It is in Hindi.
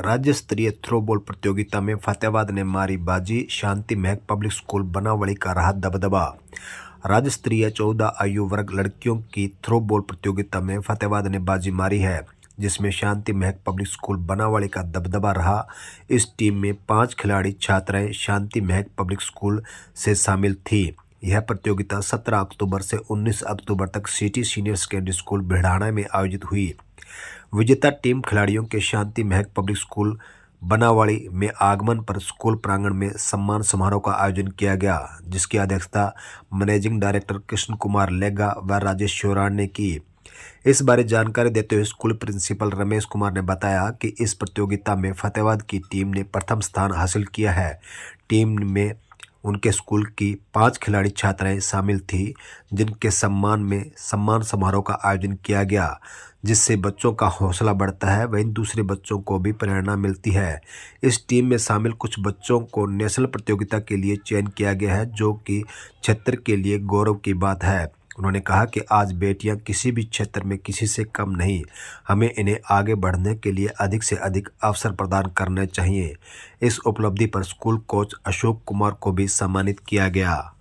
राज्य स्तरीय थ्रोबॉल प्रतियोगिता में फतेहाबाद ने मारी बाजी शांति महक पब्लिक स्कूल बनावली का रहा दबदबा राज्य स्तरीय चौदह आयु वर्ग लड़कियों की थ्रोबॉल प्रतियोगिता में फतेहाबाद ने बाजी मारी है जिसमें शांति महक पब्लिक स्कूल बनावाड़ी का दबदबा रहा इस टीम में पांच खिलाड़ी छात्राएं शांति महक पब्लिक स्कूल से शामिल थी यह प्रतियोगिता 17 अक्टूबर से 19 अक्टूबर तक city senior secondary school Bhirana में आयोजित हुई विजेता टीम खिलाड़ियों के शांति महक पब्लिक स्कूल बनावाड़ी में आगमन पर स्कूल प्रांगण में सम्मान समारोह का आयोजन किया गया जिसकी अध्यक्षता मैनेजिंग डायरेक्टर कृष्ण कुमार लेगा व राजेश श्योराण ने की इस बारे जानकारी देते हुए स्कूल प्रिंसिपल रमेश कुमार ने बताया कि इस प्रतियोगिता में फतेहाबाद की टीम ने प्रथम स्थान हासिल किया है टीम में उनके स्कूल की पांच खिलाड़ी छात्राएं शामिल थीं जिनके सम्मान में सम्मान समारोह का आयोजन किया गया जिससे बच्चों का हौसला बढ़ता है वहीं दूसरे बच्चों को भी प्रेरणा मिलती है इस टीम में शामिल कुछ बच्चों को नेशनल प्रतियोगिता के लिए चयन किया गया है जो कि क्षेत्र के लिए गौरव की बात है उन्होंने कहा कि आज बेटियां किसी भी क्षेत्र में किसी से कम नहीं हमें इन्हें आगे बढ़ने के लिए अधिक से अधिक अवसर प्रदान करने चाहिए इस उपलब्धि पर स्कूल कोच अशोक कुमार को भी सम्मानित किया गया